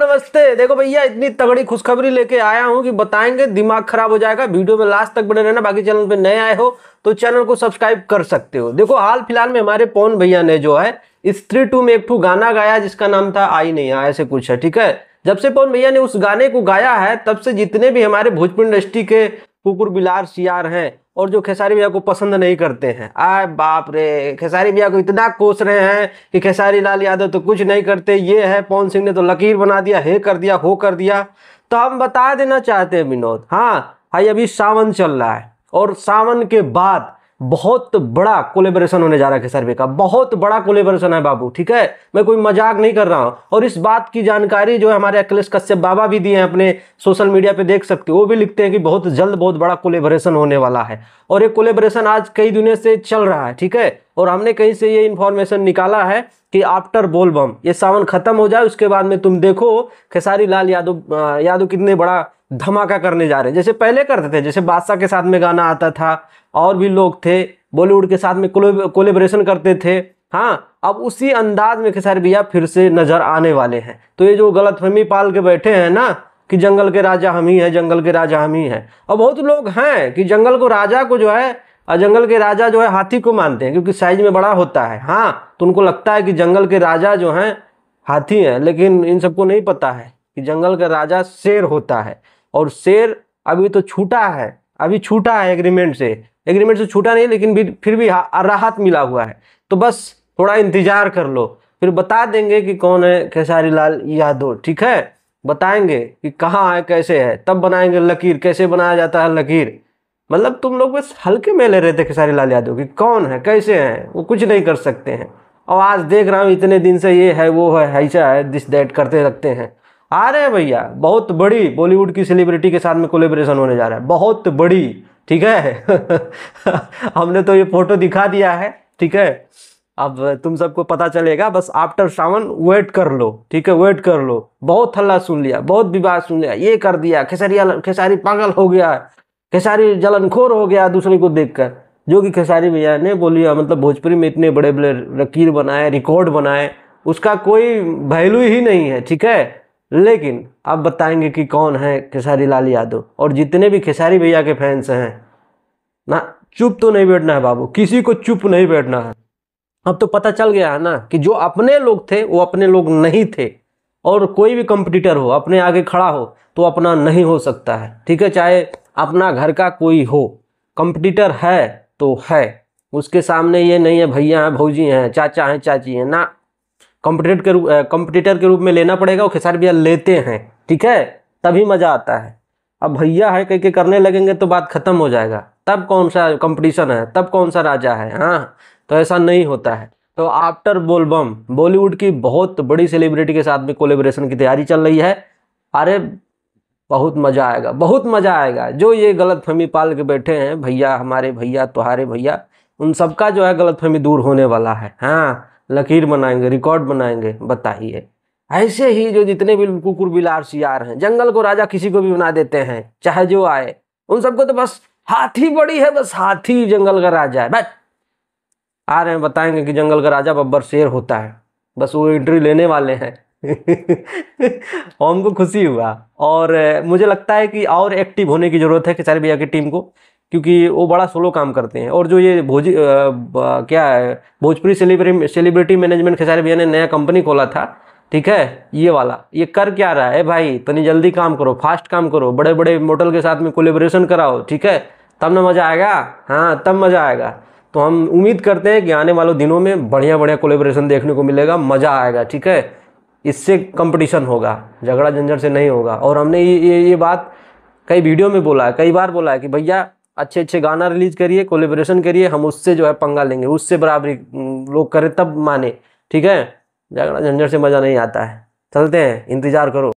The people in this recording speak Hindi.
नमस्ते देखो भैया इतनी तगड़ी खुशखबरी लेके आया हूँ कि बताएंगे दिमाग खराब हो जाएगा वीडियो में लास्ट तक बने रहना बाकी चैनल पे नए आए हो तो चैनल को सब्सक्राइब कर सकते हो देखो हाल फिलहाल में हमारे पवन भैया ने जो है स्त्री टू में एक टू गाना गाया जिसका नाम था आई नहीं आया ऐसे कुछ है ठीक है जब से पवन भैया ने उस गाने को गाया है तब से जितने भी हमारे भोजपुर इंडस्ट्री के कुकुर बिलार सियार हैं और जो खेसारी भैया को पसंद नहीं करते हैं आए बाप रे खेसारी भैया को इतना कोस रहे हैं कि खेसारी लाल यादव तो कुछ नहीं करते ये है पवन सिंह ने तो लकीर बना दिया हे कर दिया हो कर दिया तो हम बता देना चाहते हैं विनोद हाँ भाई अभी सावन चल रहा है और सावन के बाद बहुत बड़ा कोलेबरेशन होने जा रहा है सर्वे का बहुत बड़ा कोलेबरेशन है बाबू ठीक है मैं कोई मजाक नहीं कर रहा हूँ और इस बात की जानकारी जो है हमारे अखिलेश कश्यप बाबा भी दिए हैं अपने सोशल मीडिया पे देख सकते हो वो भी लिखते हैं कि बहुत जल्द बहुत बड़ा कोलेबरेशन होने वाला है और ये कोलेबरेशन आज कई दुनिया से चल रहा है ठीक है और हमने कहीं से ये इन्फॉर्मेशन निकाला है कि आफ्टर बोल बम ये सावन खत्म हो जाए उसके बाद में तुम देखो खेसारी लाल यादव यादव कितने बड़ा धमाका करने जा रहे हैं जैसे पहले करते थे जैसे बादशाह के साथ में गाना आता था और भी लोग थे बॉलीवुड के साथ में कोलेबरेशन करते थे हाँ अब उसी अंदाज में खेसारी भैया फिर से नज़र आने वाले हैं तो ये जो गलतफहमी पाल के बैठे हैं ना कि जंगल के राजा हम ही हैं जंगल के राजा हम ही हैं और बहुत लोग हैं कि जंगल को राजा को जो है और जंगल के राजा जो है हाथी को मानते हैं क्योंकि साइज में बड़ा होता है हाँ तो उनको लगता है कि जंगल के राजा जो हैं हाथी हैं लेकिन इन सबको नहीं पता है कि जंगल का राजा शेर होता है और शेर अभी तो छूटा है अभी छूटा है एग्रीमेंट से एग्रीमेंट से छूटा नहीं लेकिन भी फिर भी राहत मिला हुआ है तो बस थोड़ा इंतज़ार कर लो फिर बता देंगे कि कौन है खेसारी लाल यादव ठीक है बताएंगे कि कहाँ है कैसे है तब बनाएंगे लकीर कैसे बनाया जाता है लकीर मतलब तुम लोग बस हल्के में ले रहे थे खेसारी लाल यादव कि कौन है कैसे हैं वो कुछ नहीं कर सकते हैं और आज देख रहा हूँ इतने दिन से ये है वो है ऐसा है दिस दैट करते रखते हैं आ रहे हैं भैया बहुत बड़ी बॉलीवुड की सेलिब्रिटी के साथ में कोलेब्रेशन होने जा रहा है बहुत बड़ी ठीक है हमने तो ये फोटो दिखा दिया है ठीक है अब तुम सबको पता चलेगा बस आफ्टर सावन वेट कर लो ठीक है वेट कर लो बहुत हल्ला सुन लिया बहुत विवाद सुन लिया ये कर दिया खेसारी खेसारी पागल हो गया खेसारी जलनखोर हो गया दूसरे को देखकर जो कि खेसारी भैया ने बोली हाँ, मतलब भोजपुरी में इतने बड़े बड़े रकीर बनाए रिकॉर्ड बनाए उसका कोई वैल्यू ही नहीं है ठीक है लेकिन आप बताएंगे कि कौन है खेसारी लाल यादव और जितने भी खेसारी भैया के फैंस हैं ना चुप तो नहीं बैठना है बाबू किसी को चुप नहीं बैठना है अब तो पता चल गया है ना कि जो अपने लोग थे वो अपने लोग नहीं थे और कोई भी कंपटीटर हो अपने आगे खड़ा हो तो अपना नहीं हो सकता है ठीक है चाहे अपना घर का कोई हो कंपटीटर है तो है उसके सामने ये नहीं है भैया हैं भौजी हैं चाचा हैं चाची हैं ना कॉम्पिटेटर के रूप कॉम्पिटिटर के रूप में लेना पड़ेगा और खेसारी भैया लेते हैं ठीक है तभी मज़ा आता है अब भैया है कह के करने लगेंगे तो बात ख़त्म हो जाएगा तब कौन सा कंपटीशन है तब कौन सा राजा है हाँ तो ऐसा नहीं होता है तो आफ्टर बोलबम बॉलीवुड की बहुत बड़ी सेलिब्रिटी के साथ में कोलेब्रेशन की तैयारी चल रही है अरे बहुत मज़ा आएगा बहुत मज़ा आएगा जो ये गलत फहमी पाल के बैठे हैं भैया हमारे भैया तुम्हारे भैया उन सबका जो है गलत फहमी दूर होने वाला है हाँ लकीर बनाएंगे रिकॉर्ड बनाएंगे बताइए ऐसे ही जो जितने भी कुकुर बिलार सियार हैं जंगल को राजा किसी को भी बना देते हैं चाहे जो आए उन सबको तो बस हाथी बड़ी है बस हाथी जंगल का राजा है बस आ रहे हैं बताएंगे कि जंगल का राजा बब्बर शेर होता है बस वो एंट्री लेने वाले हैं और हमको खुशी हुआ और मुझे लगता है कि और एक्टिव होने की ज़रूरत है कि सारे भैया की टीम को क्योंकि वो बड़ा स्लो काम करते हैं और जो ये भोज क्या है Bhojpuri celebrity celebrity management Khesari भैया ने नया कंपनी खोला था ठीक है ये वाला ये कर क्या रहा है भाई तनी जल्दी काम करो फास्ट काम करो बड़े बड़े मोटल के साथ में कोलेबोरेशन कराओ ठीक है तब ना मज़ा आएगा हाँ तब मज़ा आएगा तो हम उम्मीद करते हैं कि आने वालों दिनों में बढ़िया बढ़िया कोलेबोरेशन देखने को मिलेगा मज़ा आएगा ठीक है इससे कंपटीशन होगा झगड़ा झंझट से नहीं होगा और हमने ये ये, ये बात कई वीडियो में बोला है कई बार बोला है कि भैया अच्छे अच्छे गाना रिलीज करिए कोलेब्रेशन करिए हम उससे जो है पंगा लेंगे उससे बराबरी लोग करें तब माने ठीक है झगड़ा झंझट से मज़ा नहीं आता है चलते हैं इंतज़ार करो